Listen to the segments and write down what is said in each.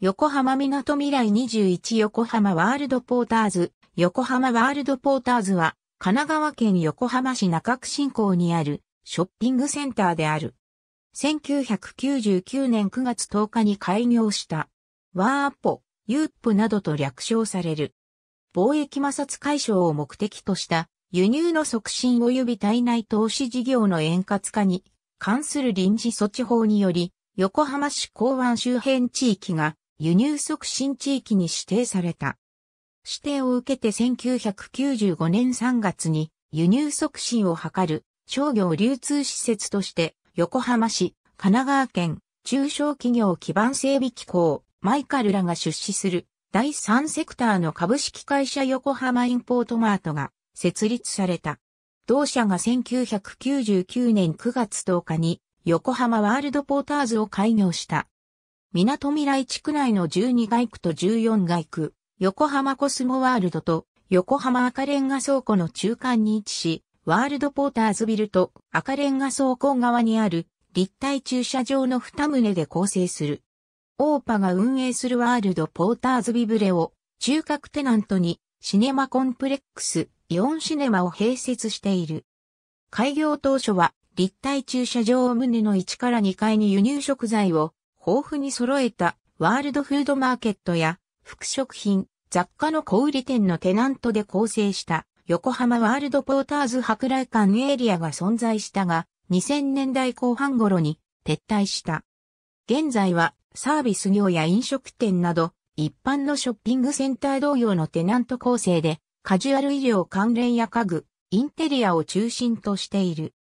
横浜港未来21横浜ワールドポーターズ。横浜ワールドポーターズは、神奈川県横浜市中区新港にあるショッピングセンターである。1999年9月10日に開業した。ワーポ、ユープなどと略称される。貿易摩擦解消を目的とした輸入の促進及び体内投資事業の円滑化に関する臨時措置法により、横浜市港湾周辺地域が輸入促進地域に指定された。指定を受けて1995年3月に輸入促進を図る商業流通施設として横浜市、神奈川県中小企業基盤整備機構マイカルらが出資する第3セクターの株式会社横浜インポートマートが設立された。同社が1999年9月10日に横浜ワールドポーターズを開業した。港未来地区内の12街区と14街区、横浜コスモワールドと横浜赤レンガ倉庫の中間に位置し、ワールドポーターズビルと赤レンガ倉庫側にある立体駐車場の2棟で構成する。オーパが運営するワールドポーターズビブレを中核テナントにシネマコンプレックス、イオンシネマを併設している。開業当初は立体駐車場を棟の1から2階に輸入食材を豊富に揃えたワールドフードマーケットや副食品、雑貨の小売店のテナントで構成した横浜ワールドポーターズ博来館エリアが存在したが、2000年代後半頃に撤退した。現在はサービス業や飲食店など一般のショッピングセンター同様のテナント構成でカジュアル医療関連や家具、インテリアを中心としている。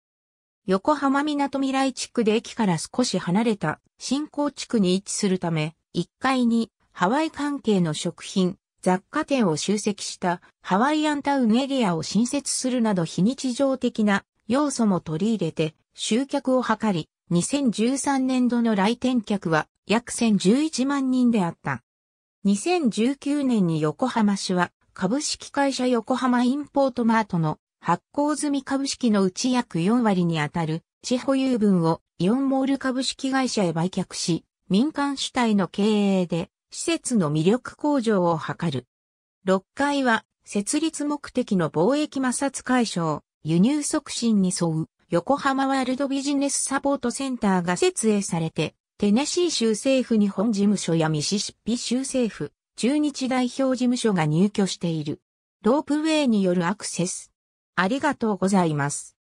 横浜港未来地区で駅から少し離れた新興地区に位置するため、1階にハワイ関係の食品、雑貨店を集積したハワイアンタウンエリアを新設するなど非日常的な要素も取り入れて集客を図り、2013年度の来店客は約1011万人であった。2019年に横浜市は株式会社横浜インポートマートの発行済み株式のうち約4割にあたる地保有分をイオンモール株式会社へ売却し、民間主体の経営で施設の魅力向上を図る。6階は設立目的の貿易摩擦解消、輸入促進に沿う横浜ワールドビジネスサポートセンターが設営されて、テネシー州政府日本事務所やミシシッピ州政府、中日代表事務所が入居している。ロープウェイによるアクセス、ありがとうございます。